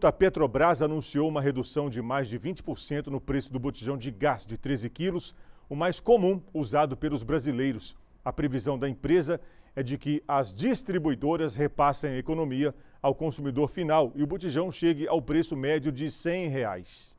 A Petrobras anunciou uma redução de mais de 20% no preço do botijão de gás de 13 quilos, o mais comum usado pelos brasileiros. A previsão da empresa é de que as distribuidoras repassem a economia ao consumidor final e o botijão chegue ao preço médio de R$ 100. Reais.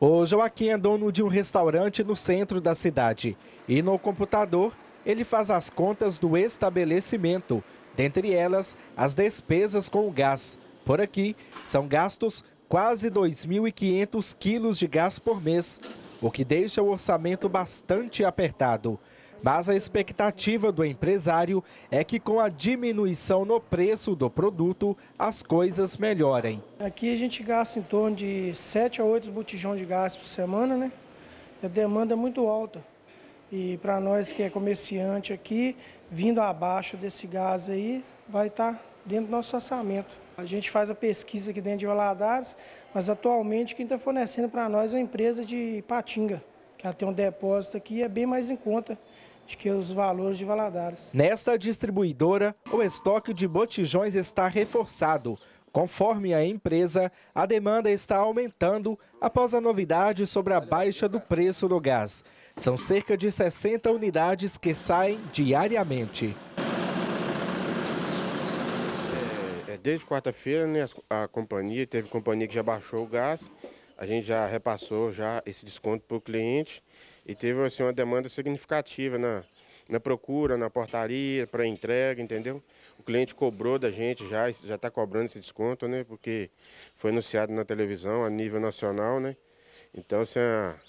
O Joaquim é dono de um restaurante no centro da cidade e no computador ele faz as contas do estabelecimento, dentre elas as despesas com o gás. Por aqui, são gastos quase 2.500 quilos de gás por mês, o que deixa o orçamento bastante apertado. Mas a expectativa do empresário é que com a diminuição no preço do produto, as coisas melhorem. Aqui a gente gasta em torno de 7 a 8 botijões de gás por semana, né? A demanda é muito alta. E para nós que é comerciante aqui, vindo abaixo desse gás aí, vai estar tá dentro do nosso orçamento. A gente faz a pesquisa aqui dentro de Valadares, mas atualmente quem está fornecendo para nós é uma empresa de Patinga, que ela tem um depósito aqui e é bem mais em conta de que os valores de Valadares. Nesta distribuidora, o estoque de botijões está reforçado. Conforme a empresa, a demanda está aumentando após a novidade sobre a baixa do preço do gás. São cerca de 60 unidades que saem diariamente. desde quarta-feira, né, a companhia, teve companhia que já baixou o gás, a gente já repassou já esse desconto para o cliente e teve assim, uma demanda significativa na, na procura, na portaria, para entrega, entendeu? O cliente cobrou da gente já, já está cobrando esse desconto, né? Porque foi anunciado na televisão a nível nacional, né? Então, assim,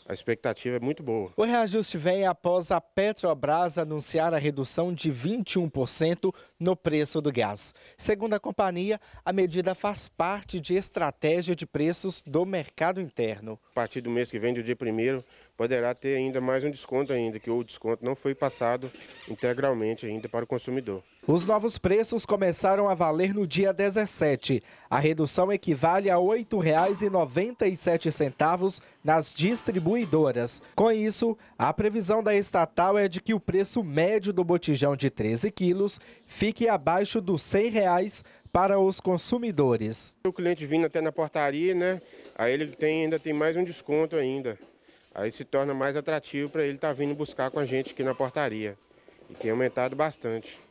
a expectativa é muito boa. O reajuste vem após a Petrobras anunciar a redução de 21% no preço do gás. Segundo a companhia, a medida faz parte de estratégia de preços do mercado interno. A partir do mês que vem, do dia 1 poderá ter ainda mais um desconto ainda, que o desconto não foi passado integralmente ainda para o consumidor. Os novos preços começaram a valer no dia 17. A redução equivale a R$ 8,97 nas distribuidoras. Com isso, a previsão da estatal é de que o preço médio do botijão de 13 quilos fique abaixo dos R$ 100 para os consumidores. O cliente vindo até na portaria, né? Aí ele tem, ainda tem mais um desconto ainda. Aí se torna mais atrativo para ele estar tá vindo buscar com a gente aqui na portaria. E tem aumentado bastante.